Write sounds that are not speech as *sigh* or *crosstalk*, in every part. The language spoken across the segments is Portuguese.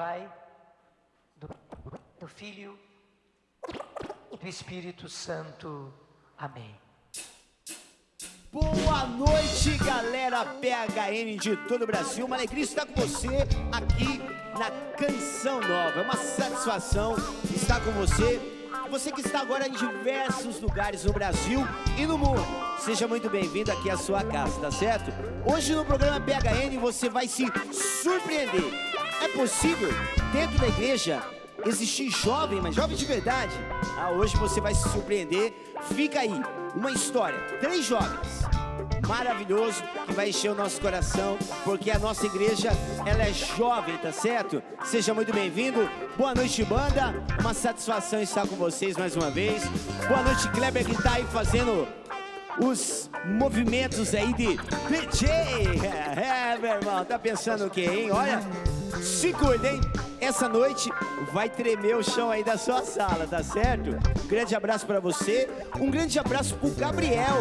Pai, do, do Filho e do Espírito Santo. Amém. Boa noite, galera PHN de todo o Brasil. Uma alegria estar com você aqui na Canção Nova. É uma satisfação estar com você. Você que está agora em diversos lugares no Brasil e no mundo. Seja muito bem-vindo aqui à sua casa, tá certo? Hoje no programa PHN você vai se surpreender. É possível, dentro da igreja, existir jovem, mas jovem de verdade? Ah, hoje você vai se surpreender. Fica aí, uma história. Três jovens, maravilhoso, que vai encher o nosso coração, porque a nossa igreja, ela é jovem, tá certo? Seja muito bem-vindo. Boa noite, banda. Uma satisfação estar com vocês mais uma vez. Boa noite, Kleber, que tá aí fazendo os movimentos aí de DJ. *laughs* É, meu irmão, tá pensando o quê, hein? Olha, se cuida, hein? Essa noite vai tremer o chão aí da sua sala, tá certo? Um grande abraço para você, um grande abraço pro Gabriel.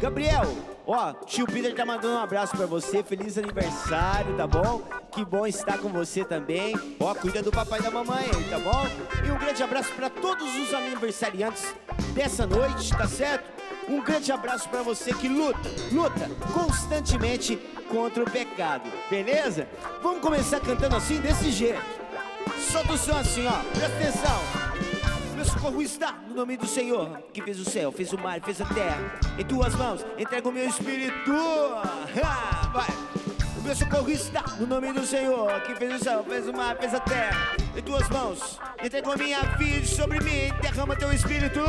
Gabriel, ó, tio Peter tá mandando um abraço para você, feliz aniversário, tá bom? Que bom estar com você também. Ó, cuida do papai e da mamãe aí, tá bom? E um grande abraço para todos os aniversariantes dessa noite, tá certo? Um grande abraço para você que luta, luta constantemente contra o pecado, beleza? Vamos começar cantando assim, desse jeito. Solta o som assim, ó, presta atenção. Meu socorro está no nome do Senhor, que fez o céu, fez o mar, fez a terra. Em tuas mãos entrego o meu espírito. vai meu socorro está no nome do Senhor que fez o céu, fez o mar, fez a terra. Em tuas mãos, entrega a minha vida sobre mim, derrama teu espírito.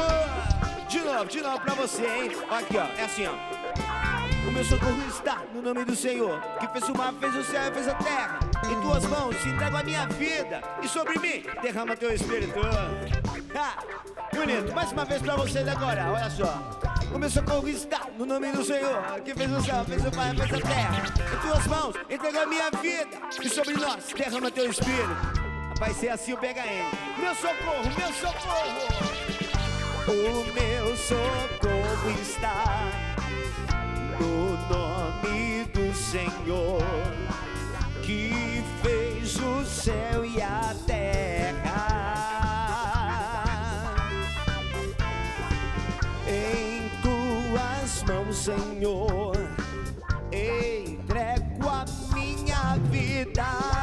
De novo, de novo pra você, hein? Aqui, ó, é assim, ó. O meu socorro está no nome do Senhor, que fez o mar, fez o céu e fez a terra. Em tuas mãos se entrego a minha vida, e sobre mim derrama teu espírito. Ah, bonito, mais uma vez pra vocês agora, olha só. O meu socorro está no nome do Senhor, que fez o céu, fez o mar, fez a terra. Em tuas mãos entrego a minha vida, e sobre nós derrama teu espírito. Vai ser assim o PHM. Meu socorro, meu socorro! O meu socorro está no nome do Senhor que fez o céu e a terra. Em tuas mãos, Senhor, entrego a minha vida.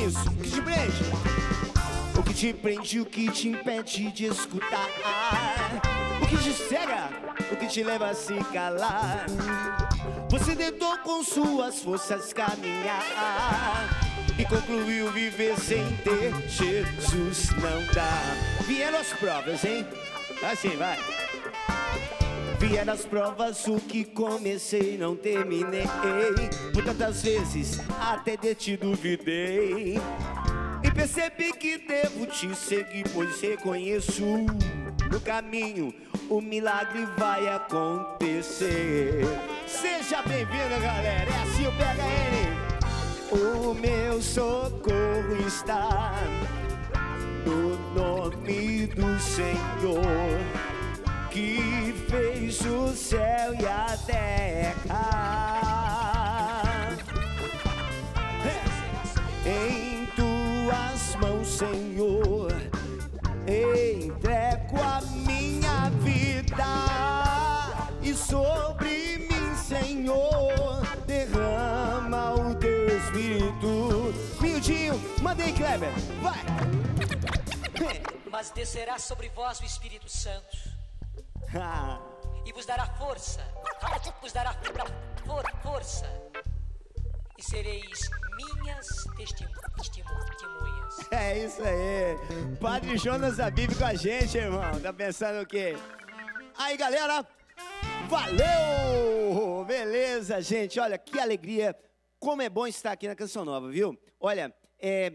O que te prende? O que te prende, o que te impede de escutar. O que te cega, o que te leva a se calar. Você tentou com suas forças caminhar e concluiu viver sem ter Jesus não dá. Vieram as provas, hein? Assim vai. Vieram as provas, o que comecei não terminei Por tantas vezes até de ti duvidei E percebi que devo te seguir, pois reconheço No caminho o milagre vai acontecer Seja bem-vindo, galera, é assim o PHN. o meu socorro está no nome do Senhor que fez o céu e a terra. Em tuas mãos, Senhor, entrego a minha vida e sobre mim, Senhor, derrama o teu espírito. Miudinho, mandei Kleber, vai! Mas descerá sobre vós o Espírito Santo e vos dará força. Vos dará for, força. E sereis minhas testemunhas. *laughs* É isso aí. Padre Jonas Abib com a gente, irmão. Tá pensando o quê? Aí, galera. Valeu! Beleza, gente. Olha, que alegria. Como é bom estar aqui na Canção Nova, viu? Olha, é,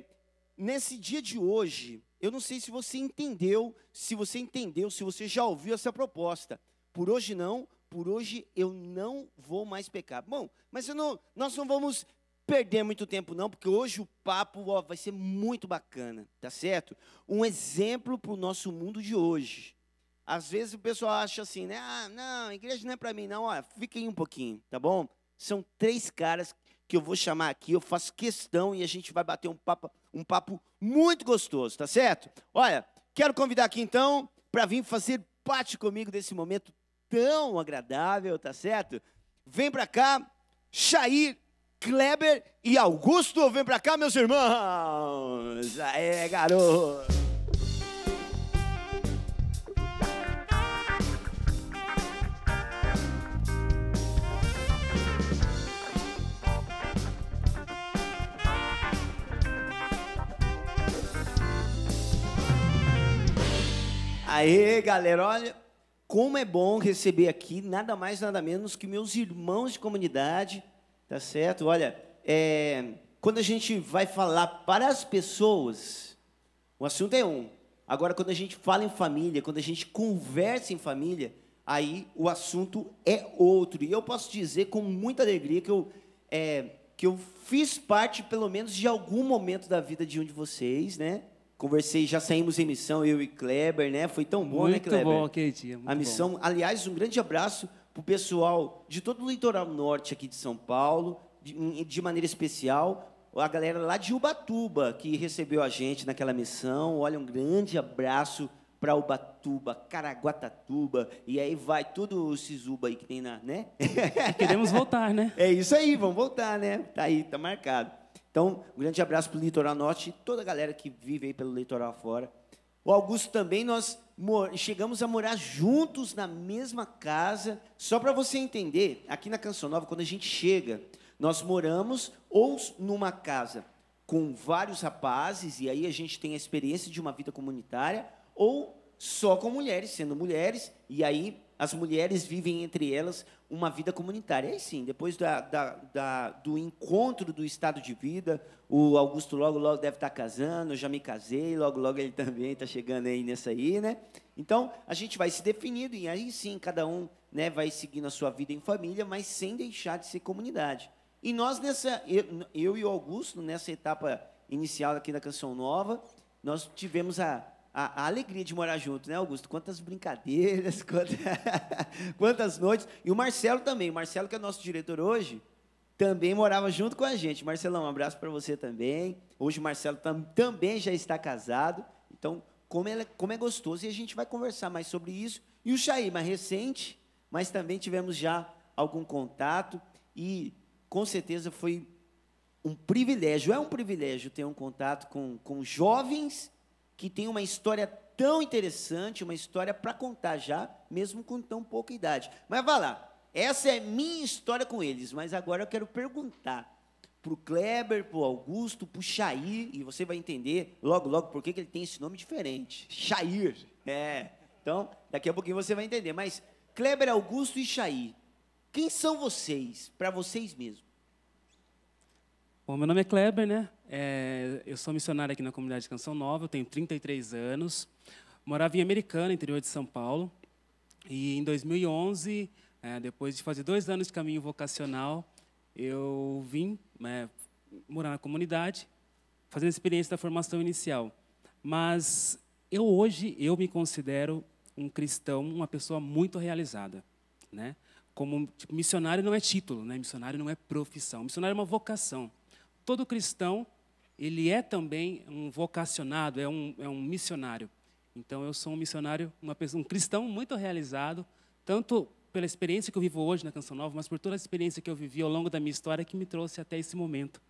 nesse dia de hoje, eu não sei se você entendeu, se você entendeu, se você já ouviu essa proposta. Por hoje não, por hoje eu não vou mais pecar. Bom, mas não, nós não vamos perder muito tempo não, porque hoje o papo ó, vai ser muito bacana, tá certo? Um exemplo para o nosso mundo de hoje. Às vezes o pessoal acha assim, né? Ah, não, igreja não é para mim não. Olha, fiquem um pouquinho, tá bom? São três caras que eu vou chamar aqui, eu faço questão e a gente vai bater um papo, um papo muito gostoso, tá certo? Olha, quero convidar aqui então para vir fazer parte comigo desse momento tão agradável, tá certo? Vem para cá, Shair, Kleber e Augusto, vem para cá, meus irmãos. Aê, garoto. Aí, galera, olha como é bom receber aqui nada mais, nada menos que meus irmãos de comunidade, tá certo? Olha, é, quando a gente vai falar para as pessoas, o assunto é um. Agora, quando a gente fala em família, quando a gente conversa em família, aí o assunto é outro. E eu posso dizer com muita alegria que eu, é, que eu fiz parte, pelo menos, de algum momento da vida de um de vocês, né? Conversei, já saímos em missão, eu e Kleber, né? Foi tão bom, né, muito né, Kleber? Bom aquele tia, é muito A missão, bom. aliás, um grande abraço para o pessoal de todo o litoral norte aqui de São Paulo, de, de maneira especial, a galera lá de Ubatuba que recebeu a gente naquela missão. Olha, um grande abraço para Ubatuba, Caraguatatuba, e aí vai tudo o Sisuba aí que tem na, né? Queremos voltar, né? *laughs* É isso aí, vamos voltar, né? Tá aí, tá marcado. Então, um grande abraço para o Litoral Norte e toda a galera que vive aí pelo litoral afora. O Augusto também, nós chegamos a morar juntos na mesma casa. Só para você entender, aqui na Canção Nova, quando a gente chega, nós moramos ou numa casa com vários rapazes, e aí a gente tem a experiência de uma vida comunitária, ou só com mulheres, sendo mulheres, e aí as mulheres vivem entre elas uma vida comunitária. aí sim, depois da, da, da, do encontro do estado de vida, o Augusto logo, logo deve estar casando, eu já me casei, logo, logo ele *laughs* também está chegando aí nessa aí, né? Então, a gente vai se definindo e aí sim, cada um né, vai seguindo a sua vida em família, mas sem deixar de ser comunidade. E nós, nessa, eu, eu e o Augusto, nessa etapa inicial aqui da Canção Nova, nós tivemos a a, a, alegria de morar junto, né, Augusto? Quantas brincadeiras, *laughs* quantas noites. E o Marcelo também. O Marcelo, que é nosso diretor hoje, também morava junto com a gente. Marcelão, um abraço para você também. Hoje o Marcelo tam, também já está casado. Então, como é, como é gostoso. E a gente vai conversar mais sobre isso. E o Xaí, mais recente, mas também tivemos já algum contato. E com certeza foi um privilégio, é um privilégio ter um contato com, com jovens que tem uma história tão interessante, uma história para contar já, mesmo com tão pouca idade. Mas vá lá, essa é minha história com eles, mas agora eu quero perguntar para o Kleber, para o Augusto, para o Chair, e você vai entender logo, logo, por que ele tem esse nome diferente. Chair, é. Então, daqui a pouquinho você vai entender. Mas Kleber, Augusto e Chair, quem são vocês, para vocês mesmos? Bom, meu nome é Kleber, né? É, eu sou missionário aqui na comunidade de Canção Nova, eu tenho 33 anos. Morava em Americana, interior de São Paulo. E em 2011, é, depois de fazer dois anos de caminho vocacional, eu vim é, morar na comunidade, fazendo a experiência da formação inicial. Mas eu hoje eu me considero um cristão, uma pessoa muito realizada, né? Como tipo, missionário não é título, né? Missionário não é profissão, missionário é uma vocação. Todo cristão ele é também um vocacionado, é um, é um missionário. Então, eu sou um missionário, uma pessoa, um cristão muito realizado, tanto pela experiência que eu vivo hoje na Canção Nova, mas por toda a experiência que eu vivi ao longo da minha história que me trouxe até esse momento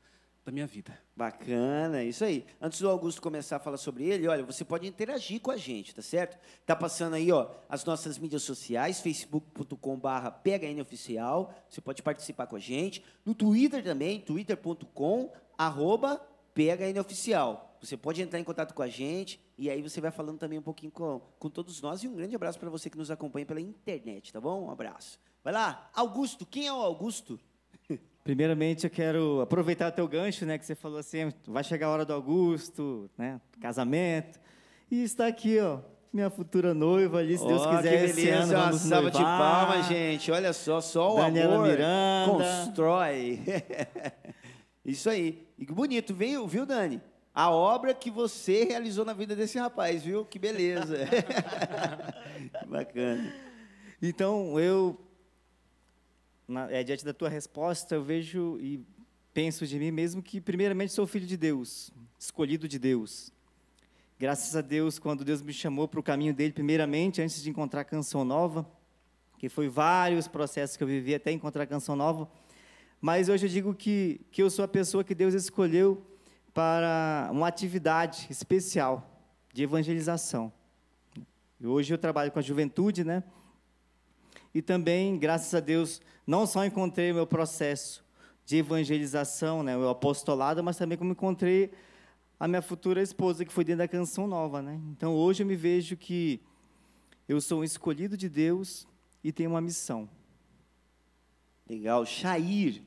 da minha vida. Bacana, é isso aí. Antes do Augusto começar a falar sobre ele, olha, você pode interagir com a gente, tá certo? Tá passando aí, ó, as nossas mídias sociais, facebook.com/barra oficial. você pode participar com a gente. No Twitter também, twitter.com arroba PHN Oficial. Você pode entrar em contato com a gente e aí você vai falando também um pouquinho com, com todos nós. E um grande abraço para você que nos acompanha pela internet, tá bom? Um abraço. Vai lá, Augusto. Quem é o Augusto? *laughs* Primeiramente, eu quero aproveitar o teu gancho, né? Que você falou assim, vai chegar a hora do Augusto, né? Casamento. E está aqui, ó, minha futura noiva ali, se oh, Deus quiser, esse ano vamos Salva de palmas, gente. Olha só, só o Daniela amor Miranda. constrói. *laughs* Isso aí. E que bonito, viu, viu, Dani? A obra que você realizou na vida desse rapaz, viu? Que beleza. que *laughs* bacana. Então, eu. Na, é, diante da tua resposta, eu vejo e penso de mim mesmo que, primeiramente, sou filho de Deus, escolhido de Deus. Graças a Deus, quando Deus me chamou para o caminho dele, primeiramente, antes de encontrar a canção nova, que foi vários processos que eu vivi até encontrar a canção nova, mas hoje eu digo que, que eu sou a pessoa que Deus escolheu para uma atividade especial de evangelização. Hoje eu trabalho com a juventude, né? E também, graças a Deus, não só encontrei o meu processo de evangelização, né, o apostolado, mas também como encontrei a minha futura esposa, que foi dentro da Canção Nova, né? Então, hoje eu me vejo que eu sou um escolhido de Deus e tenho uma missão. Legal, Shair.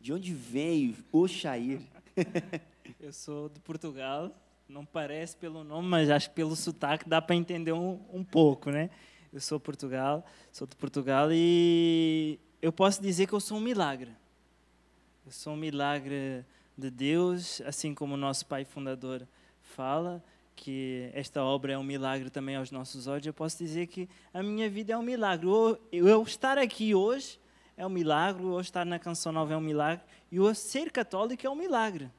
De onde veio Oxair? *laughs* Eu sou de Portugal, não parece pelo nome, mas acho que pelo sotaque dá para entender um, um pouco, né? Eu sou Portugal, sou de Portugal e eu posso dizer que eu sou um milagre. Eu sou um milagre de Deus, assim como o nosso pai fundador fala, que esta obra é um milagre também aos nossos olhos. Eu posso dizer que a minha vida é um milagre. Eu, eu estar aqui hoje é um milagre, hoje estar na Canção Nova é um milagre, e o ser católico é um milagre.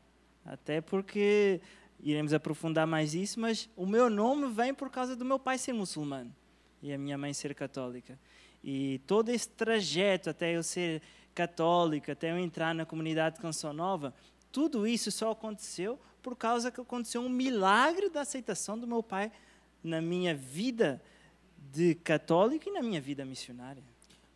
Até porque iremos aprofundar mais isso, mas o meu nome vem por causa do meu pai ser muçulmano e a minha mãe ser católica. E todo esse trajeto até eu ser católica, até eu entrar na comunidade de Canção Nova, tudo isso só aconteceu por causa que aconteceu um milagre da aceitação do meu pai na minha vida de católico e na minha vida missionária.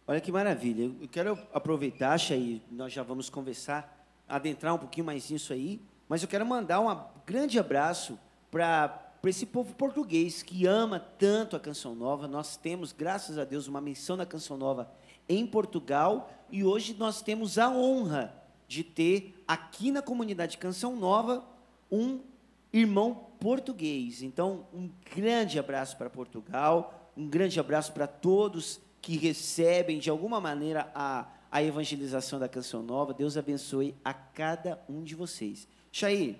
Olha que maravilha. Eu quero aproveitar, Chay, nós já vamos conversar, adentrar um pouquinho mais nisso aí, mas eu quero mandar um grande abraço para esse povo português que ama tanto a Canção Nova. Nós temos, graças a Deus, uma missão da Canção Nova em Portugal e hoje nós temos a honra de ter aqui na comunidade Canção Nova um irmão português. Então, um grande abraço para Portugal, um grande abraço para todos que recebem de alguma maneira a, a evangelização da canção nova. Deus abençoe a cada um de vocês. Xaí,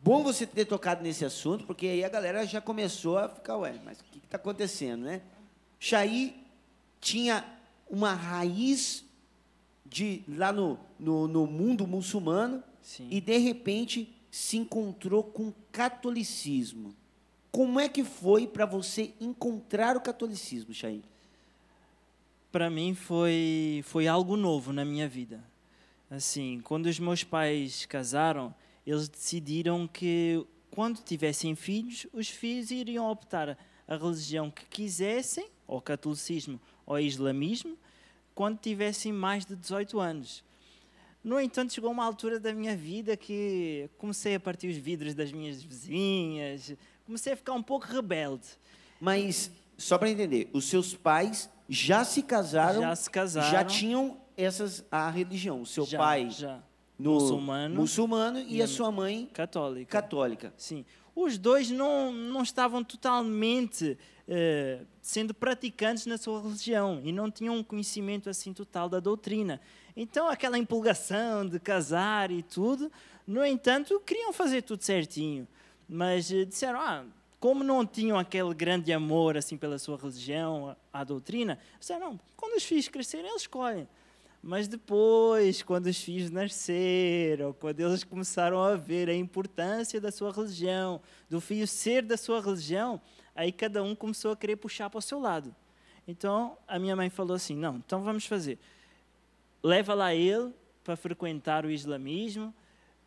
bom você ter tocado nesse assunto, porque aí a galera já começou a ficar, ué, mas o que está acontecendo, né? Xaí tinha uma raiz de lá no, no, no mundo muçulmano Sim. e, de repente, se encontrou com o catolicismo. Como é que foi para você encontrar o catolicismo, Xaí? para mim foi foi algo novo na minha vida. Assim, quando os meus pais casaram, eles decidiram que quando tivessem filhos, os filhos iriam optar a religião que quisessem, ou catolicismo ou islamismo, quando tivessem mais de 18 anos. No entanto, chegou uma altura da minha vida que comecei a partir os vidros das minhas vizinhas, comecei a ficar um pouco rebelde. Mas, só para entender, os seus pais já se casaram, já, se casaram, já tinham essas a religião. Seu já, pai já. No, muçulmano, muçulmano e, e a sua mãe católica. Católica. Sim. Os dois não não estavam totalmente eh, sendo praticantes na sua religião e não tinham um conhecimento assim total da doutrina. Então aquela empolgação de casar e tudo, no entanto, queriam fazer tudo certinho, mas eh, disseram: "Ah, como não tinham aquele grande amor assim pela sua religião, à doutrina, disseram, quando os filhos crescerem, eles escolhem. Mas depois, quando os filhos nasceram, quando eles começaram a ver a importância da sua religião, do filho ser da sua religião, aí cada um começou a querer puxar para o seu lado. Então a minha mãe falou assim: não, então vamos fazer. Leva lá ele para frequentar o islamismo,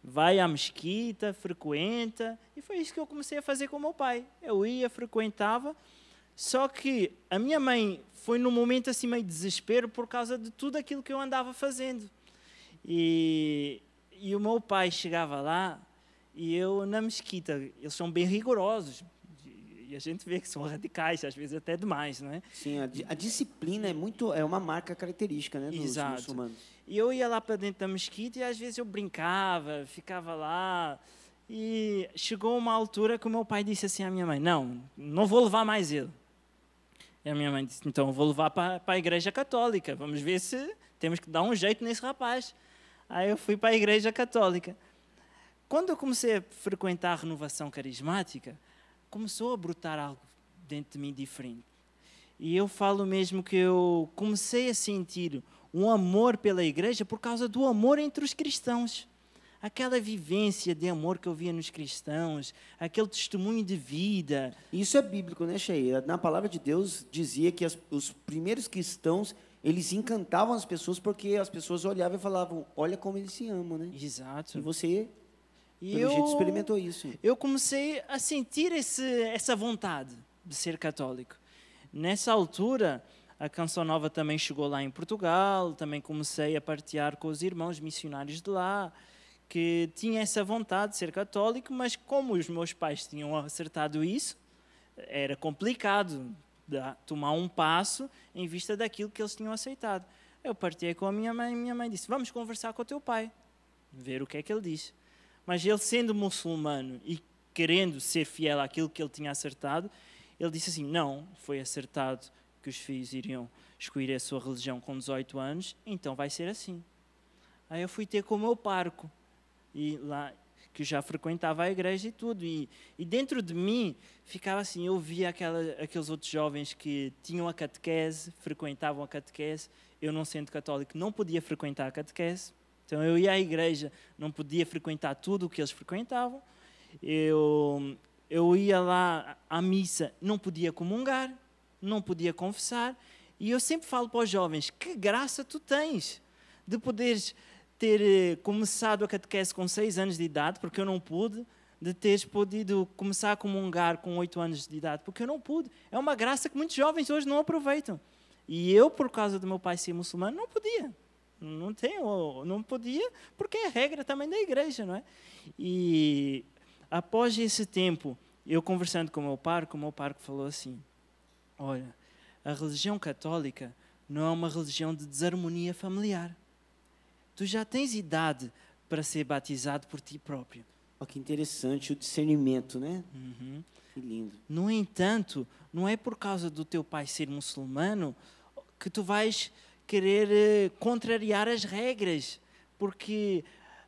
vai à mesquita, frequenta. E foi isso que eu comecei a fazer com o meu pai. Eu ia, frequentava. Só que a minha mãe foi num momento assim meio de desespero por causa de tudo aquilo que eu andava fazendo. E, e o meu pai chegava lá e eu na mesquita, eles são bem rigorosos a gente vê que são radicais, às vezes até demais, não é? Sim, a, a disciplina é muito é uma marca característica, né, dos Exato. muçulmanos. E eu ia lá para dentro da mesquita e às vezes eu brincava, ficava lá. E chegou uma altura que o meu pai disse assim à minha mãe: "Não, não vou levar mais ele". E a minha mãe disse: "Então vou levar para a igreja católica. Vamos ver se temos que dar um jeito nesse rapaz". Aí eu fui para a igreja católica. Quando eu comecei a frequentar a renovação carismática, começou a brotar algo dentro de mim diferente. E eu falo mesmo que eu comecei a sentir um amor pela igreja por causa do amor entre os cristãos. Aquela vivência de amor que eu via nos cristãos, aquele testemunho de vida. Isso é bíblico, né, Sheila? Na palavra de Deus dizia que as, os primeiros cristãos eles encantavam as pessoas porque as pessoas olhavam e falavam: Olha como eles se amam, né? Exato. E você e Pelo eu, jeito experimentou isso. Eu comecei a sentir esse, essa vontade de ser católico. Nessa altura, a Canção Nova também chegou lá em Portugal, também comecei a partilhar com os irmãos missionários de lá, que tinha essa vontade de ser católico, mas como os meus pais tinham acertado isso, era complicado tomar um passo em vista daquilo que eles tinham aceitado. Eu partilhei com a minha mãe, minha mãe disse: "Vamos conversar com o teu pai, ver o que é que ele diz". Mas ele, sendo muçulmano e querendo ser fiel àquilo que ele tinha acertado, ele disse assim: Não, foi acertado que os filhos iriam escolher a sua religião com 18 anos, então vai ser assim. Aí eu fui ter com o meu parco, e lá, que já frequentava a igreja e tudo. E, e dentro de mim ficava assim: eu via aquela, aqueles outros jovens que tinham a catequese, frequentavam a catequese. Eu, não sendo católico, não podia frequentar a catequese então eu ia à igreja, não podia frequentar tudo o que eles frequentavam. Eu eu ia lá à missa, não podia comungar, não podia confessar. E eu sempre falo para os jovens: que graça tu tens de poderes ter eh, começado a catequese com seis anos de idade, porque eu não pude, de teres podido começar a comungar com oito anos de idade, porque eu não pude. É uma graça que muitos jovens hoje não aproveitam. E eu, por causa do meu pai ser muçulmano, não podia. Não tem, não podia, porque é regra também da igreja, não é? E após esse tempo, eu conversando com o meu parco, o meu parco falou assim: Olha, a religião católica não é uma religião de desarmonia familiar. Tu já tens idade para ser batizado por ti próprio. Oh, que interessante o discernimento, né? Uhum. Que lindo. No entanto, não é por causa do teu pai ser muçulmano que tu vais querer eh, contrariar as regras, porque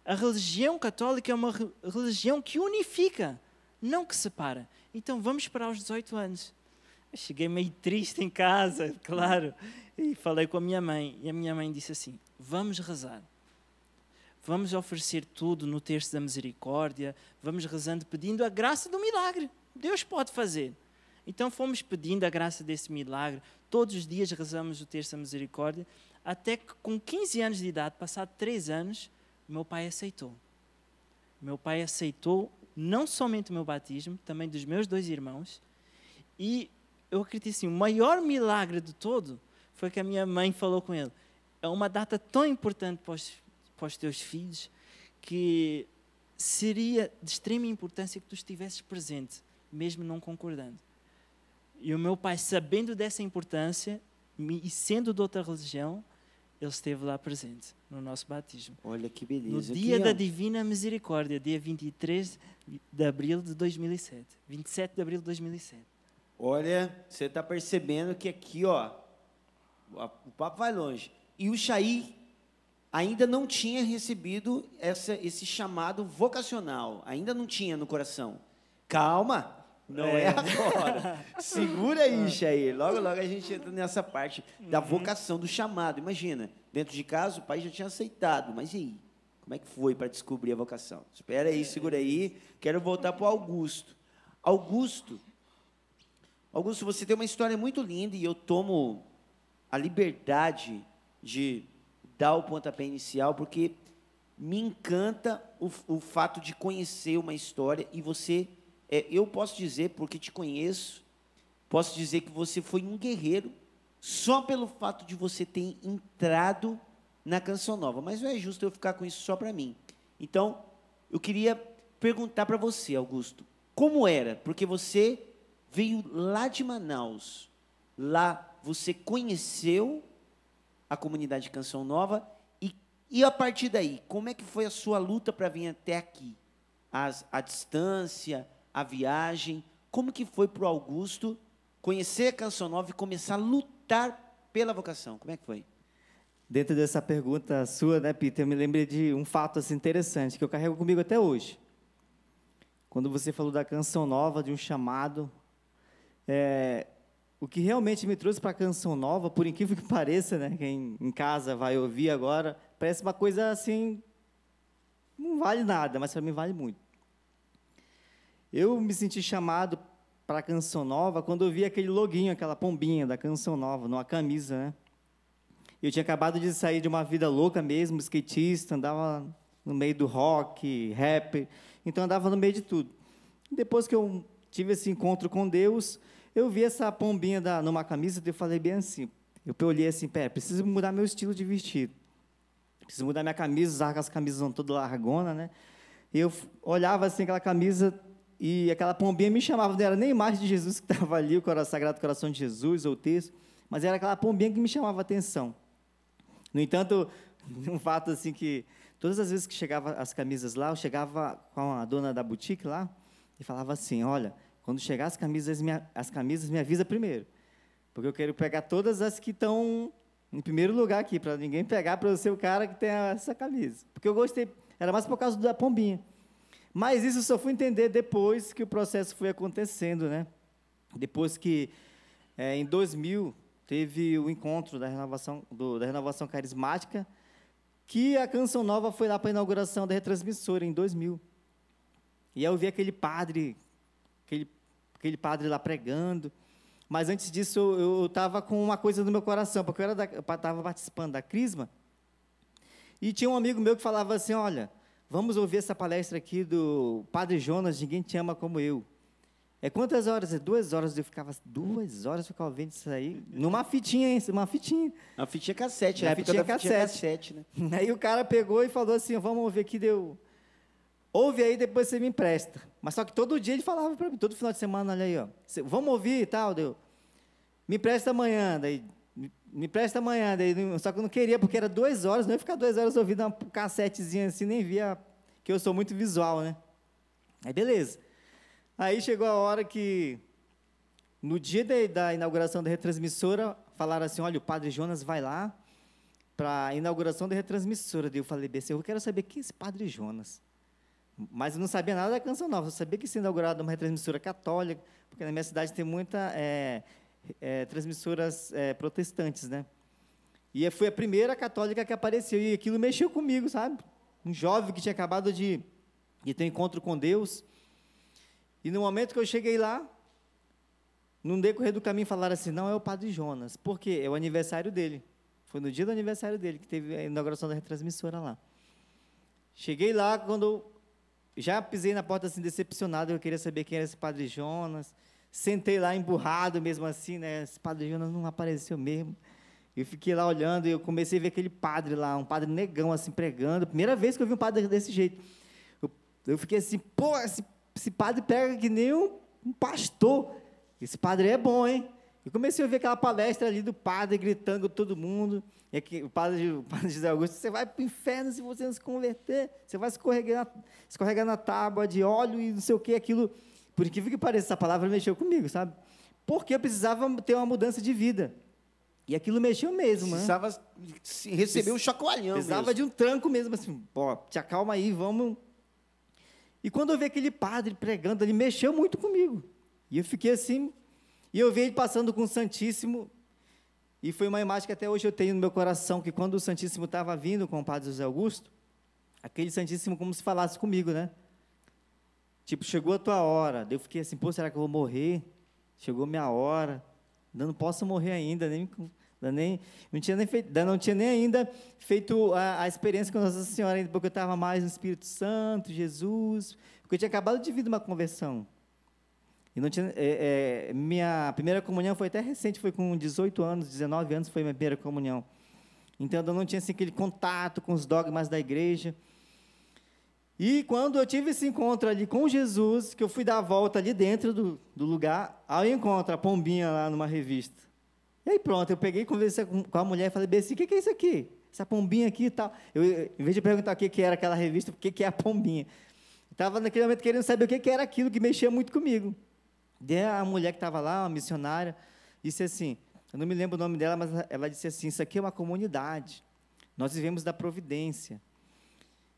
a religião católica é uma religião que unifica, não que separa. Então vamos para os 18 anos. Eu cheguei meio triste em casa, *laughs* claro, e falei com a minha mãe. E a minha mãe disse assim: Vamos rezar. Vamos oferecer tudo no terço da misericórdia. Vamos rezando, pedindo a graça do milagre. Deus pode fazer. Então fomos pedindo a graça desse milagre. Todos os dias rezamos o terço da misericórdia, até que com 15 anos de idade, passado 3 anos, meu pai aceitou. Meu pai aceitou não somente o meu batismo, também dos meus dois irmãos. E eu acredito assim, o maior milagre de todo foi que a minha mãe falou com ele. É uma data tão importante para os, para os teus filhos que seria de extrema importância que tu estivesses presente, mesmo não concordando. E o meu pai, sabendo dessa importância e sendo de outra religião, ele esteve lá presente no nosso batismo. Olha que beleza. No dia que da Divina Misericórdia, dia 23 de abril de 2007. 27 de abril de 2007. Olha, você está percebendo que aqui, ó, o papo vai longe. E o Xai ainda não tinha recebido essa, esse chamado vocacional, ainda não tinha no coração. Calma, não é, é agora. Segura aí, *laughs* ah. Xair. Logo, logo a gente entra nessa parte da uhum. vocação, do chamado. Imagina, dentro de casa o pai já tinha aceitado, mas e aí? Como é que foi para descobrir a vocação? Espera aí, é, segura é aí. Quero voltar para o Augusto. Augusto, Augusto, você tem uma história muito linda e eu tomo a liberdade de dar o pontapé inicial, porque me encanta o, o fato de conhecer uma história e você é, eu posso dizer, porque te conheço, posso dizer que você foi um guerreiro só pelo fato de você ter entrado na canção nova. Mas não é justo eu ficar com isso só para mim. Então, eu queria perguntar para você, Augusto, como era? Porque você veio lá de Manaus, lá você conheceu a comunidade Canção Nova e, e a partir daí, como é que foi a sua luta para vir até aqui? As, a distância, a viagem, como que foi para o Augusto conhecer a Canção Nova e começar a lutar pela vocação? Como é que foi? Dentro dessa pergunta sua, né, Peter, eu me lembrei de um fato assim, interessante que eu carrego comigo até hoje. Quando você falou da Canção Nova, de um chamado, é, o que realmente me trouxe para a Canção Nova, por incrível que pareça, né, quem em casa vai ouvir agora, parece uma coisa assim, não vale nada, mas para mim vale muito. Eu me senti chamado para a Canção Nova quando eu vi aquele loginho, aquela pombinha da Canção Nova, numa camisa, né? Eu tinha acabado de sair de uma vida louca mesmo, skatista, andava no meio do rock, rap, então andava no meio de tudo. Depois que eu tive esse encontro com Deus, eu vi essa pombinha da, numa camisa e eu falei bem assim, eu olhei assim, pé, preciso mudar meu estilo de vestido, preciso mudar minha camisa, usar aquelas camisas toda largona, né? E eu olhava assim aquela camisa e aquela pombinha me chamava, não era nem imagem de Jesus que estava ali, o coração, Sagrado Coração de Jesus ou o texto, mas era aquela pombinha que me chamava a atenção. No entanto, *laughs* um fato assim que todas as vezes que chegava as camisas lá, eu chegava com a dona da boutique lá e falava assim: "Olha, quando chegar as camisas, me, as camisas me avisa primeiro, porque eu quero pegar todas as que estão em primeiro lugar aqui, para ninguém pegar para eu ser o cara que tem essa camisa. Porque eu gostei, era mais por causa da pombinha. Mas isso eu só fui entender depois que o processo foi acontecendo, né? Depois que, é, em 2000, teve o encontro da renovação, do, da renovação carismática, que a Canção Nova foi lá para a inauguração da retransmissora, em 2000. E eu vi aquele padre, aquele, aquele padre lá pregando. Mas antes disso, eu estava com uma coisa no meu coração, porque eu estava participando da Crisma. E tinha um amigo meu que falava assim: Olha, Vamos ouvir essa palestra aqui do Padre Jonas, Ninguém Te Ama Como Eu. É quantas horas? É duas horas. Eu ficava duas horas, eu ficava vendo isso aí. Numa fitinha, hein? Uma fitinha. Uma fitinha cassete, né? Uma fitinha, cassete. fitinha cassete. né? *laughs* Aí o cara pegou e falou assim: vamos ouvir aqui, deu. Ouve aí, depois você me empresta. Mas só que todo dia ele falava para mim, todo final de semana, olha aí, ó. Vamos ouvir e tal, deu. Me empresta amanhã. Daí me presta amanhã. Daí, só que eu não queria, porque era duas horas, não ia ficar duas horas ouvindo uma cassetezinha assim, nem via, que eu sou muito visual, né? Aí beleza. Aí chegou a hora que, no dia de, da inauguração da retransmissora, falaram assim, olha, o Padre Jonas vai lá para a inauguração da retransmissora. Daí eu falei, BC, eu quero saber quem é esse Padre Jonas. Mas eu não sabia nada da Canção Nova, eu sabia que ia ser inaugurada uma retransmissora católica, porque na minha cidade tem muita... É, é, transmissoras é, protestantes, né? E é, foi a primeira católica que apareceu, e aquilo mexeu comigo, sabe? Um jovem que tinha acabado de, de ter um encontro com Deus. E no momento que eu cheguei lá, no decorrer do caminho falaram assim, não, é o padre Jonas, porque é o aniversário dele. Foi no dia do aniversário dele que teve a inauguração da retransmissora lá. Cheguei lá, quando já pisei na porta assim, decepcionado, eu queria saber quem era esse padre Jonas, sentei lá emburrado mesmo assim, né? Esse padre Jonas não apareceu mesmo. Eu fiquei lá olhando e eu comecei a ver aquele padre lá, um padre negão assim pregando. Primeira vez que eu vi um padre desse jeito. Eu, eu fiquei assim, pô, esse, esse padre prega que nem um, um pastor. Esse padre é bom, hein? e comecei a ver aquela palestra ali do padre gritando todo mundo. E aqui, o, padre, o padre José Augusto, você vai para o inferno se você não se converter, você vai escorregar, escorregar na tábua de óleo e não sei o que, aquilo por incrível que pareça, essa palavra mexeu comigo, sabe? Porque eu precisava ter uma mudança de vida. E aquilo mexeu mesmo, né? Precisava receber um chacoalhão. Precisava mesmo. de um tranco mesmo, assim, pô, te acalma aí, vamos. E quando eu vi aquele padre pregando, ele mexeu muito comigo. E eu fiquei assim. E eu vi ele passando com o Santíssimo. E foi uma imagem que até hoje eu tenho no meu coração, que quando o Santíssimo estava vindo com o padre José Augusto, aquele Santíssimo como se falasse comigo, né? Tipo, chegou a tua hora. Eu fiquei assim, pô, será que eu vou morrer? Chegou minha hora. Ainda não posso morrer ainda, nem, nem não tinha nem feito, não tinha nem ainda feito a, a experiência com Nossa Senhora ainda, porque eu estava mais no Espírito Santo, Jesus, porque eu tinha acabado de vir uma conversão. E não tinha, é, é, minha primeira comunhão foi até recente, foi com 18 anos, 19 anos foi minha primeira comunhão. Então eu não tinha assim, aquele contato com os dogmas da igreja. E quando eu tive esse encontro ali com Jesus, que eu fui dar a volta ali dentro do, do lugar, aí eu encontro a pombinha lá numa revista. E aí pronto, eu peguei e conversei com a mulher e falei, Bessi, o que, que é isso aqui? Essa pombinha aqui e tal. Eu, em vez de perguntar o que, que era aquela revista, o que, que é a pombinha. Estava naquele momento querendo saber o que, que era aquilo que mexia muito comigo. Daí a mulher que estava lá, uma missionária, disse assim, eu não me lembro o nome dela, mas ela disse assim, isso aqui é uma comunidade. Nós vivemos da providência.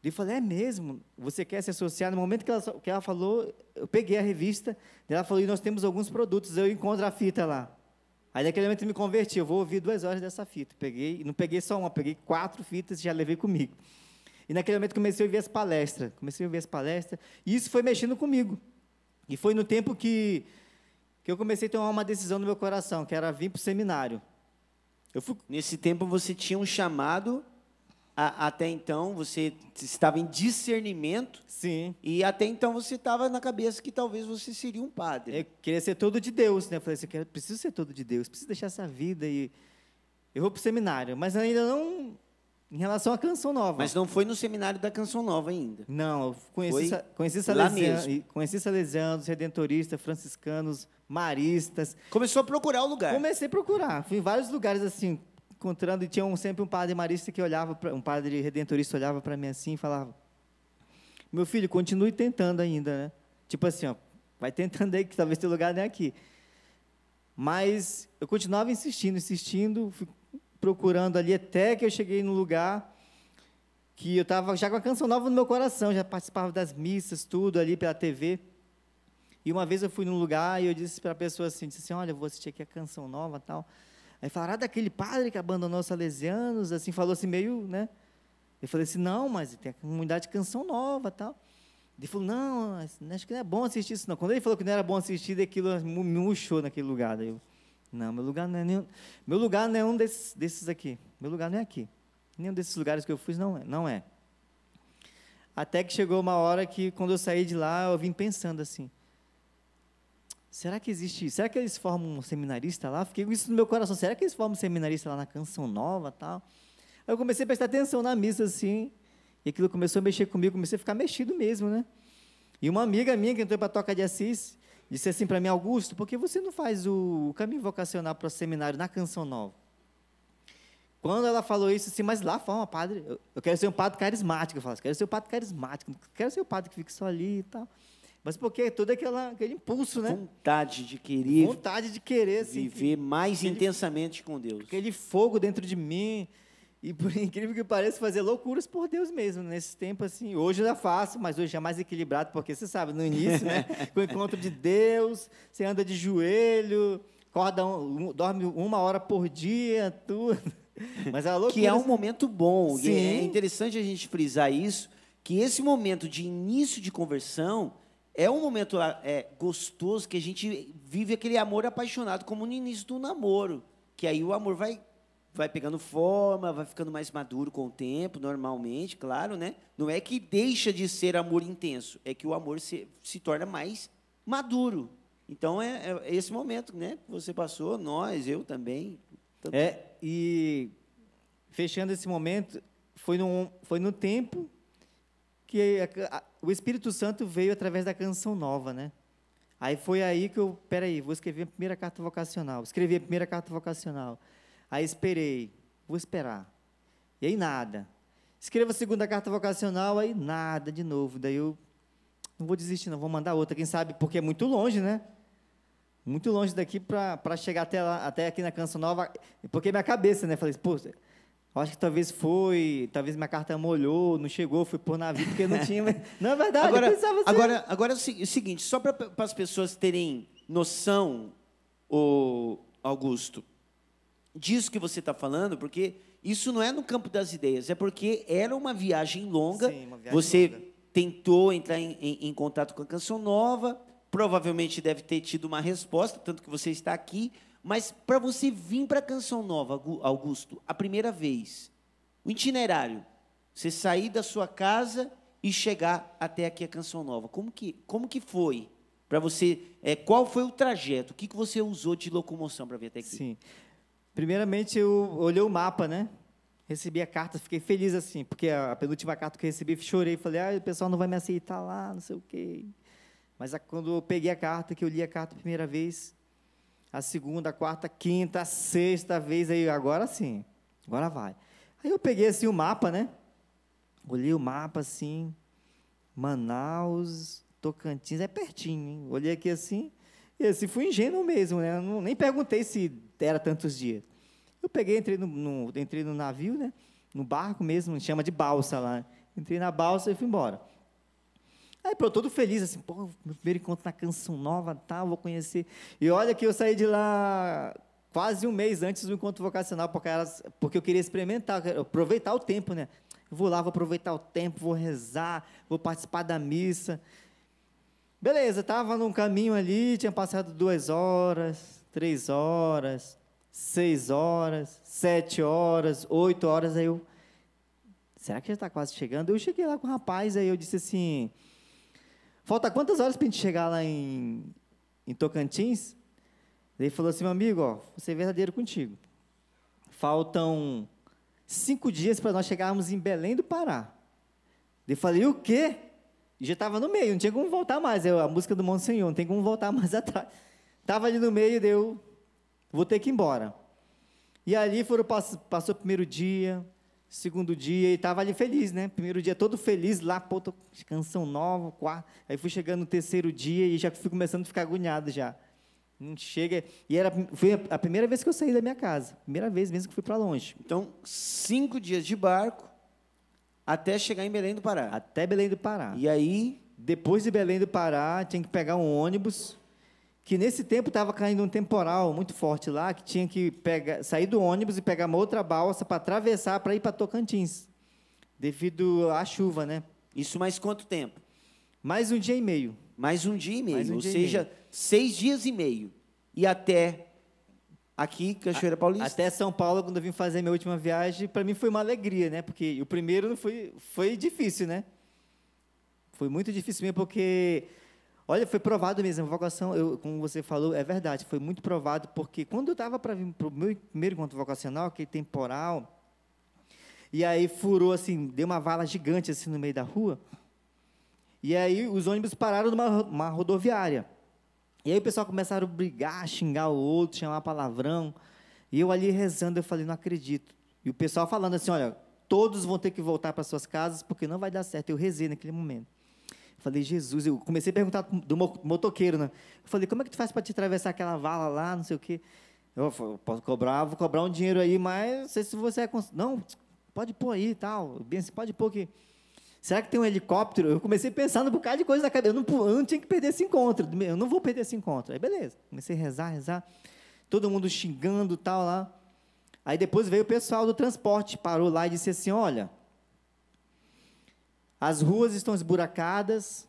Eu falei, é mesmo? Você quer se associar? No momento que ela, que ela falou, eu peguei a revista, ela falou, e nós temos alguns produtos, eu encontro a fita lá. Aí naquele momento eu me converti, eu vou ouvir duas horas dessa fita. Peguei, não peguei só uma, peguei quatro fitas e já levei comigo. E naquele momento comecei a ouvir as palestras, comecei a ouvir as palestras, e isso foi mexendo comigo. E foi no tempo que, que eu comecei a tomar uma decisão no meu coração, que era vir para o seminário. Eu fui... Nesse tempo você tinha um chamado a, até então você estava em discernimento. Sim. E até então você estava na cabeça que talvez você seria um padre. Eu é, queria ser todo de Deus, né? Eu falei assim, eu preciso ser todo de Deus, preciso deixar essa vida e eu vou pro seminário, mas ainda não em relação à canção nova. Mas não foi no seminário da canção nova ainda. Não, eu conheci foi conheci salesiano, conheci salesianos, redentoristas, franciscanos, maristas. Começou a procurar o lugar. Comecei a procurar, fui em vários lugares assim, encontrando, e tinha um, sempre um padre marista que olhava, pra, um padre redentorista olhava para mim assim e falava, meu filho, continue tentando ainda, né? Tipo assim, ó, vai tentando aí, que talvez teu lugar nem é aqui. Mas eu continuava insistindo, insistindo, procurando ali, até que eu cheguei no lugar que eu estava já com a canção nova no meu coração, já participava das missas, tudo ali pela TV. E uma vez eu fui num lugar e eu disse para a pessoa assim, disse assim, olha, eu vou assistir aqui a canção nova tal. Aí falaram, ah, daquele padre que abandonou os salesianos, assim, falou assim meio, né? Eu falei assim, não, mas tem a comunidade de canção nova tal. Ele falou, não, acho que não é bom assistir isso não. Quando ele falou que não era bom assistir, aquilo me murchou naquele lugar. Daí eu, não, meu lugar não é nenhum, meu lugar não é um desses, desses aqui. Meu lugar não é aqui. Nenhum desses lugares que eu fui não é, não é. Até que chegou uma hora que, quando eu saí de lá, eu vim pensando assim, Será que existe? Será que eles formam um seminarista lá? Fiquei com isso no meu coração. Será que eles formam um seminarista lá na Canção Nova, tal? Aí eu comecei a prestar atenção na missa assim, e aquilo começou a mexer comigo, comecei a ficar mexido mesmo, né? E uma amiga minha que entrou para a Toca de Assis disse assim para mim, Augusto, por que você não faz o caminho vocacional para o seminário na Canção Nova? Quando ela falou isso, assim, mas lá forma padre, eu, quero ser um padre carismático, eu falo, quero ser um padre carismático, não quero ser um padre que fique só ali e tal mas porque é todo aquela, aquele impulso, né? Vontade de querer. Vontade de querer, assim, Viver que, mais aquele, intensamente com Deus. Aquele fogo dentro de mim. E por *laughs* incrível que pareça, fazer loucuras por Deus mesmo. Né? Nesse tempo, assim, hoje eu já faço, mas hoje é mais equilibrado, porque você sabe, no início, né? *laughs* com o encontro de Deus, você anda de joelho, acorda, um, dorme uma hora por dia, tudo. *laughs* Mas é loucura. Que é um assim. momento bom. Sim. E é interessante a gente frisar isso, que esse momento de início de conversão é um momento é, gostoso que a gente vive aquele amor apaixonado, como no início do namoro. Que aí o amor vai, vai pegando forma, vai ficando mais maduro com o tempo, normalmente, claro, né? Não é que deixa de ser amor intenso, é que o amor se, se torna mais maduro. Então é, é esse momento, né? Que você passou, nós, eu também. Tanto... É, e fechando esse momento, foi, num, foi no tempo que o Espírito Santo veio através da canção nova, né? Aí foi aí que eu, peraí, vou escrever a primeira carta vocacional. Escrevi a primeira carta vocacional. Aí esperei, vou esperar. E aí nada. Escrevo a segunda carta vocacional, aí nada de novo. Daí eu não vou desistir, não, vou mandar outra, quem sabe, porque é muito longe, né? Muito longe daqui para chegar até, lá, até aqui na Canção Nova, porque é minha cabeça, né? Falei, pô, Acho que talvez foi, talvez minha carta molhou, não chegou, fui por navio porque não tinha. *laughs* não é verdade, agora, eu pensava assim. Agora, agora é o seguinte, só para as pessoas terem noção, o Augusto, disso que você está falando, porque isso não é no campo das ideias, é porque era uma viagem longa. Sim, uma viagem você longa. tentou entrar em, em, em contato com a canção nova, provavelmente deve ter tido uma resposta, tanto que você está aqui. Mas para você vir para a Canção Nova, Augusto, a primeira vez, o itinerário, você sair da sua casa e chegar até aqui a Canção Nova, como que, como que foi? Para você, é, qual foi o trajeto? O que, que você usou de locomoção para vir até aqui? Sim. Primeiramente, eu olhei o mapa, né? Recebi a carta, fiquei feliz assim, porque a penúltima carta que eu recebi, chorei, falei, ah, o pessoal não vai me aceitar lá, não sei o quê. Mas quando eu peguei a carta, que eu li a carta a primeira vez, a segunda, a quarta, a quinta, a sexta vez, aí agora sim, agora vai. Aí eu peguei assim o mapa, né? Olhei o mapa assim, Manaus, Tocantins, é pertinho, hein? Olhei aqui assim, e assim, fui ingênuo mesmo, né? Não, nem perguntei se era tantos dias. Eu peguei, entrei no, no, entrei no navio, né? No barco mesmo, chama de balsa lá. Entrei na balsa e fui embora. Aí pronto, todo feliz, assim, pô, meu primeiro encontro na Canção Nova, tal, tá, vou conhecer. E olha que eu saí de lá quase um mês antes do encontro vocacional, porque, elas, porque eu queria experimentar, aproveitar o tempo, né? Vou lá, vou aproveitar o tempo, vou rezar, vou participar da missa. Beleza, estava num caminho ali, tinha passado duas horas, três horas, seis horas, sete horas, oito horas, aí eu... Será que já está quase chegando? Eu cheguei lá com o rapaz, aí eu disse assim... Falta quantas horas para a gente chegar lá em, em Tocantins? Ele falou assim, meu amigo, ó, vou ser é verdadeiro contigo. Faltam cinco dias para nós chegarmos em Belém do Pará. Eu falei, o quê? E já estava no meio, não tinha como voltar mais. Eu, a música do Monsenhor, não tem como voltar *laughs* mais atrás. Estava ali no meio, deu, vou ter que ir embora. E ali foram, passou, passou o primeiro dia, segundo dia e estava ali feliz, né? Primeiro dia todo feliz lá, pô, tô, canção nova, quá. Aí fui chegando no terceiro dia e já fui começando a ficar agoniado já. Não chega. E era foi a primeira vez que eu saí da minha casa, primeira vez mesmo que fui para longe. Então cinco dias de barco até chegar em Belém do Pará. Até Belém do Pará. E aí depois de Belém do Pará tinha que pegar um ônibus que nesse tempo estava caindo um temporal muito forte lá, que tinha que pegar, sair do ônibus e pegar uma outra balsa para atravessar para ir para Tocantins, devido à chuva, né? Isso mais quanto tempo? Mais um dia e meio. Mais um dia e meio, um ou seja, meio. seis dias e meio. E até aqui, Cachoeira Paulista. Até São Paulo, quando eu vim fazer minha última viagem, para mim foi uma alegria, né? Porque o primeiro foi, foi difícil, né? Foi muito difícil mesmo, porque Olha, foi provado mesmo. A vocação, eu, como você falou, é verdade. Foi muito provado, porque quando eu estava para vir para o meu primeiro encontro vocacional, aquele é temporal, e aí furou assim, deu uma vala gigante assim no meio da rua. E aí os ônibus pararam numa rodoviária. E aí o pessoal começaram a brigar, xingar o outro, chamar palavrão. E eu ali rezando, eu falei, não acredito. E o pessoal falando assim, olha, todos vão ter que voltar para suas casas porque não vai dar certo. Eu rezei naquele momento. Falei, Jesus, eu comecei a perguntar do motoqueiro, né? Eu falei, como é que tu faz para te atravessar aquela vala lá, não sei o quê? Eu posso cobrar, vou cobrar um dinheiro aí, mas não sei se você é. Cons... Não, pode pôr aí e tal. Bem assim, pode pôr aqui. Será que tem um helicóptero? Eu comecei a pensar num bocado de coisa na cabeça. Eu não, eu não tinha que perder esse encontro. Eu não vou perder esse encontro. Aí, beleza. Comecei a rezar, rezar. Todo mundo xingando tal lá. Aí depois veio o pessoal do transporte, parou lá e disse assim: olha. As ruas estão esburacadas.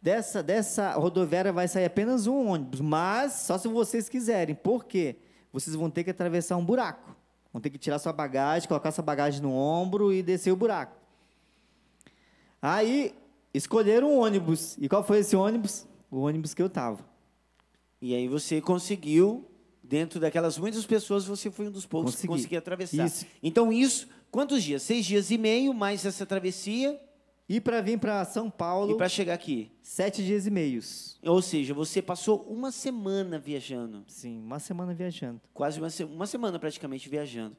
Dessa, dessa rodoviária vai sair apenas um ônibus, mas só se vocês quiserem. Por quê? Vocês vão ter que atravessar um buraco. Vão ter que tirar sua bagagem, colocar sua bagagem no ombro e descer o buraco. Aí escolheram um ônibus. E qual foi esse ônibus? O ônibus que eu estava. E aí você conseguiu, dentro daquelas muitas pessoas, você foi um dos poucos Consegui. que conseguiu atravessar. Isso. Então isso Quantos dias? Seis dias e meio, mais essa travessia. E para vir para São Paulo. E para chegar aqui. Sete dias e meios. Ou seja, você passou uma semana viajando. Sim, uma semana viajando. Quase uma, se uma semana praticamente viajando.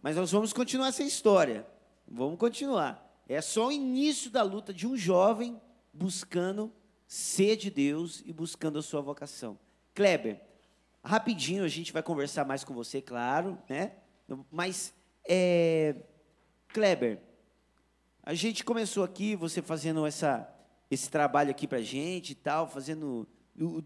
Mas nós vamos continuar essa história. Vamos continuar. É só o início da luta de um jovem buscando ser de Deus e buscando a sua vocação. Kleber, rapidinho a gente vai conversar mais com você, claro, né? Mas é, Kleber, a gente começou aqui, você fazendo essa, esse trabalho aqui para gente e tal, fazendo o,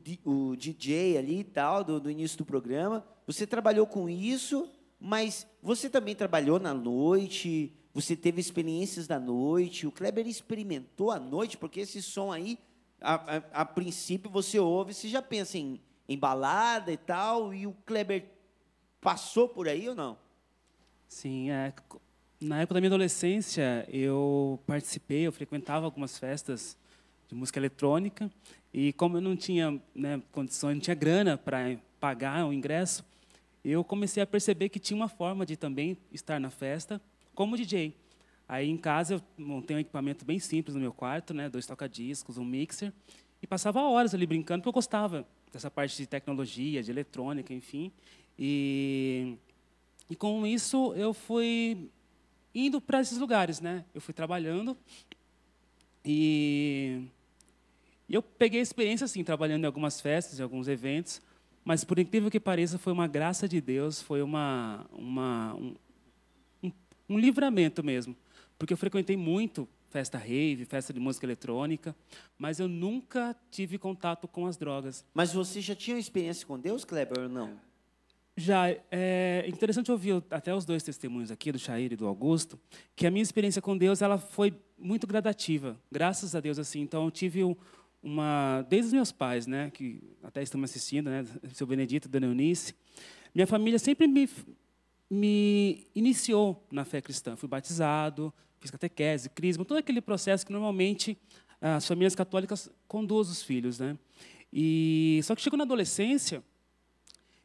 o, DJ ali e tal, do, do início do programa. Você trabalhou com isso, mas você também trabalhou na noite, você teve experiências da noite, o Kleber experimentou a noite, porque esse som aí, a, a, a princípio você ouve, você já pensa em, em balada e tal, e o Kleber passou por aí ou não? Sim, é, na época da minha adolescência, eu participei, eu frequentava algumas festas de música eletrônica e como eu não tinha né, condições, não tinha grana para pagar o ingresso, eu comecei a perceber que tinha uma forma de também estar na festa como DJ. Aí em casa eu montei um equipamento bem simples no meu quarto, né, dois tocadiscos, um mixer e passava horas ali brincando porque eu gostava dessa parte de tecnologia, de eletrônica, enfim. E, e com isso eu fui indo para esses lugares, né? Eu fui trabalhando e eu peguei a experiência assim, trabalhando em algumas festas, em alguns eventos, mas por incrível que pareça, foi uma graça de Deus, foi uma, uma um, um, um livramento mesmo, porque eu frequentei muito festa rave, festa de música eletrônica, mas eu nunca tive contato com as drogas. Mas você já tinha experiência com Deus, Kleber, ou não? Já, é interessante ouvir até os dois testemunhos aqui, do Chair e do Augusto, que a minha experiência com Deus ela foi muito gradativa, graças a Deus. assim. Então, eu tive uma... Desde os meus pais, né, que até estão me assistindo, né, seu Benedito, Dona Eunice, minha família sempre me, me iniciou na fé cristã. Fui batizado, fiz catequese, crisma, todo aquele processo que normalmente as famílias católicas conduzem os filhos. Né? E Só que chegou na adolescência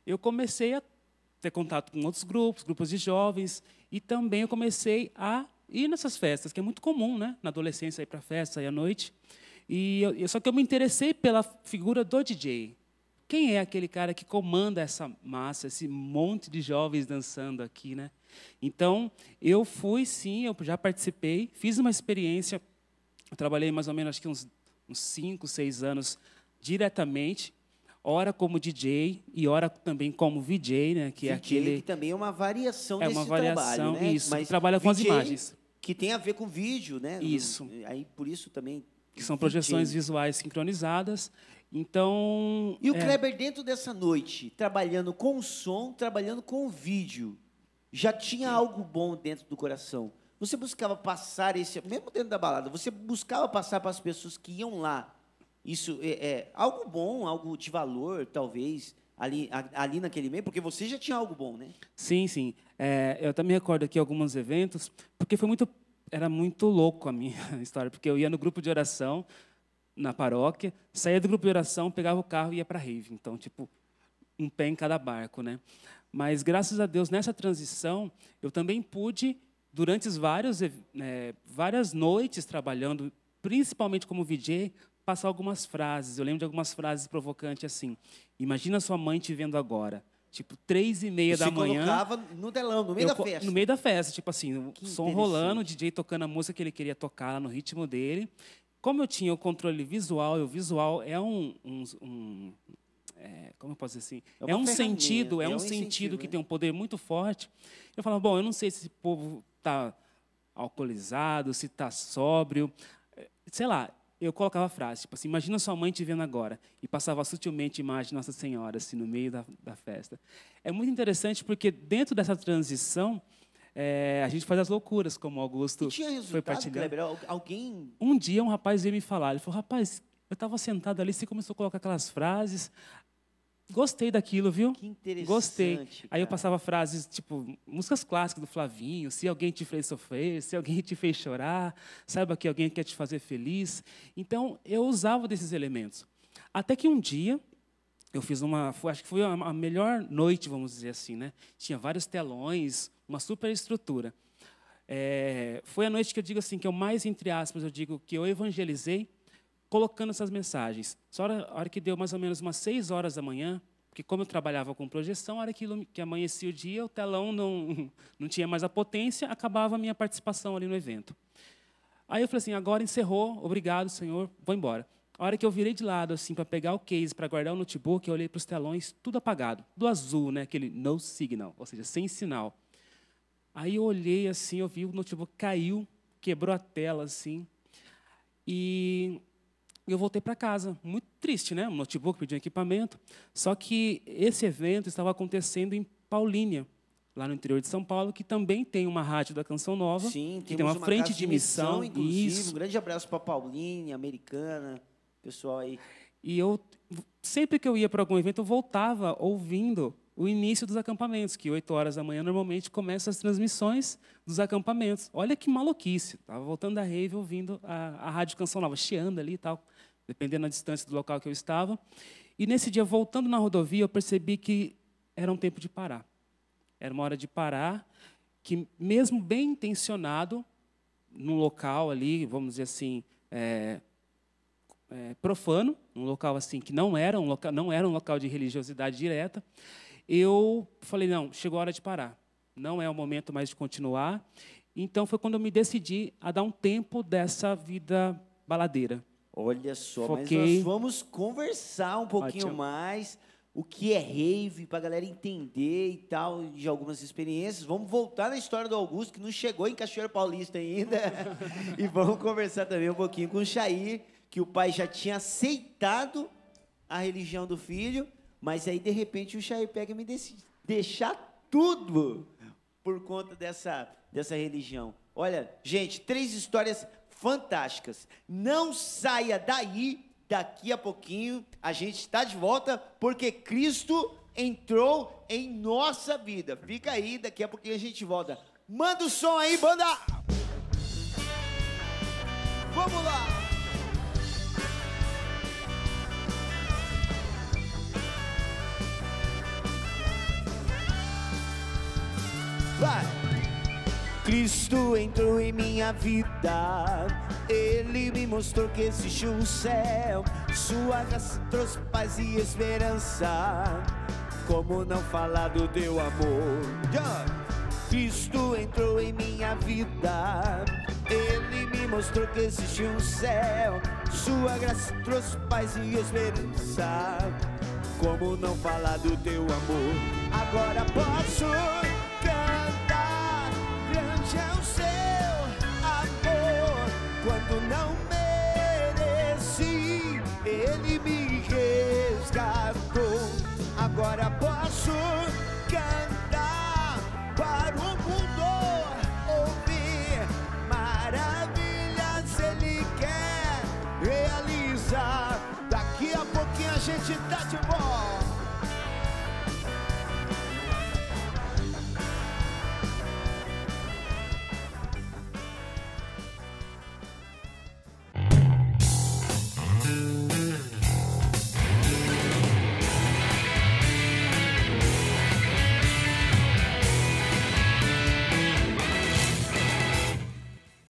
eu comecei a ter contato com outros grupos, grupos de jovens, e também eu comecei a ir nessas festas, que é muito comum, né? Na adolescência ir para festa e à noite. E eu, só que eu me interessei pela figura do DJ. Quem é aquele cara que comanda essa massa, esse monte de jovens dançando aqui, né? Então, eu fui sim, eu já participei, fiz uma experiência, eu trabalhei mais ou menos acho que uns, uns cinco, seis anos diretamente ora como DJ e ora também como VJ, né? Que VJ, é aquele que também é uma variação é desse uma variação, trabalho, né? Isso, Mas trabalha com VJ, as imagens. Que tem a ver com vídeo, né? Isso. Aí por isso também que são VJ. projeções visuais sincronizadas. Então. E o é... Kleber dentro dessa noite trabalhando com o som, trabalhando com o vídeo, já tinha Sim. algo bom dentro do coração. Você buscava passar esse, mesmo dentro da balada, você buscava passar para as pessoas que iam lá isso é, é algo bom, algo de valor, talvez, ali, a, ali naquele meio, porque você já tinha algo bom, né? Sim, sim. É, eu também recordo aqui alguns eventos, porque foi muito, era muito louco a minha *laughs* história, porque eu ia no grupo de oração na paróquia, saía do grupo de oração, pegava o carro e ia para rave. Então, tipo, um pé em cada barco, né? Mas graças a Deus nessa transição eu também pude durante vários, é, várias noites trabalhando, principalmente como VJ, passar algumas frases. Eu lembro de algumas frases provocantes assim. Imagina sua mãe te vendo agora. Tipo, três e meia da manhã. colocava no telão, no meio eu, da festa. No meio da festa, tipo assim, que som rolando, o DJ tocando a música que ele queria tocar no ritmo dele. Como eu tinha o controle visual, e o visual é um. um, um é, como eu posso dizer assim? É, é um sentido, é, é um, um, sentido que né? tem um poder muito forte. Eu falava, bom, eu não sei se esse povo está alcoolizado, se está sóbrio. É, sei lá, eu colocava a frase, tipo assim, imagina sua mãe te vendo agora, e passava sutilmente a imagem de Nossa Senhora, assim, no meio da, da festa. É muito interessante porque dentro dessa transição, é, a gente faz as loucuras, como o Augusto e tinha foi partilhando. Kleber, alguém... Um dia um rapaz veio me falar, ele falou, rapaz, eu estava sentado ali, você começou a colocar aquelas frases, Gostei daquilo, viu? Que interessante. Gostei. Aí eu passava frases, tipo, músicas clássicas do Flavinho, se alguém te fez sofrer, se alguém te fez chorar, saiba que alguém quer te fazer feliz. Então, eu usava desses elementos. Até que um dia, eu fiz uma, acho que foi a melhor noite, vamos dizer assim, né? Tinha vários telões, uma super estrutura. É, foi a noite que eu digo assim, que eu mais, entre aspas, eu digo que eu evangelizei, colocando essas mensagens. Só a hora, que deu mais ou menos umas 6 horas da manhã, porque como eu trabalhava com projeção, a hora que, que amanhecia o dia, o telão não, *laughs* não tinha mais a potência, acabava a minha participação ali no evento. Aí eu falei assim, agora encerrou, obrigado, senhor, vou embora. A hora que eu virei de lado assim para pegar o case, para guardar o notebook, eu olhei para os telões, tudo apagado, do azul, né, aquele no signal, ou seja, sem sinal. Aí eu olhei assim, eu vi o notebook caiu, quebrou a tela assim. E e eu voltei para casa, muito triste, né? Um notebook, pedi um equipamento. Só que esse evento estava acontecendo em Paulínia, lá no interior de São Paulo, que também tem uma rádio da Canção Nova. Sim, que tem uma, uma frente de missão. missão inclusive. Isso. Um grande abraço para Paulínia, americana, pessoal aí. E eu, sempre que eu ia para algum evento, eu voltava ouvindo o início dos acampamentos, que 8 horas da manhã normalmente começam as transmissões dos acampamentos. Olha que maluquice. Estava voltando da rave ouvindo a, a Rádio Canção Nova, chiando ali e tal dependendo da distância do local que eu estava. E nesse dia, voltando na rodovia, eu percebi que era um tempo de parar. Era uma hora de parar, que mesmo bem intencionado, num local ali, vamos dizer assim, é, é, profano, um local assim que não era um local, não era um local de religiosidade direta, eu falei não, chegou a hora de parar. Não é o momento mais de continuar. Então foi quando eu me decidi a dar um tempo dessa vida baladeira. Olha só, Foquei. mas nós vamos conversar um pouquinho Ótimo. mais o que é rave, para a galera entender e tal, de algumas experiências. Vamos voltar na história do Augusto, que não chegou em Cachoeira Paulista ainda. *laughs* e vamos conversar também um pouquinho com o Xair, que o pai já tinha aceitado a religião do filho, mas aí, de repente, o Xair pega e me decide deixar tudo por conta dessa, dessa religião. Olha, gente, três histórias fantásticas. Não saia daí, daqui a pouquinho a gente está de volta, porque Cristo entrou em nossa vida. Fica aí, daqui a pouquinho a gente volta. Manda o som aí, banda! Vamos lá! Vai! Cristo entrou em minha vida, Ele me mostrou que existe um céu, Sua graça trouxe paz e esperança. Como não falar do teu amor? Cristo entrou em minha vida, Ele me mostrou que existe um céu, Sua graça trouxe paz e esperança. Como não falar do teu amor? Agora posso é o seu amor quando não mereci. Ele me resgatou. Agora posso.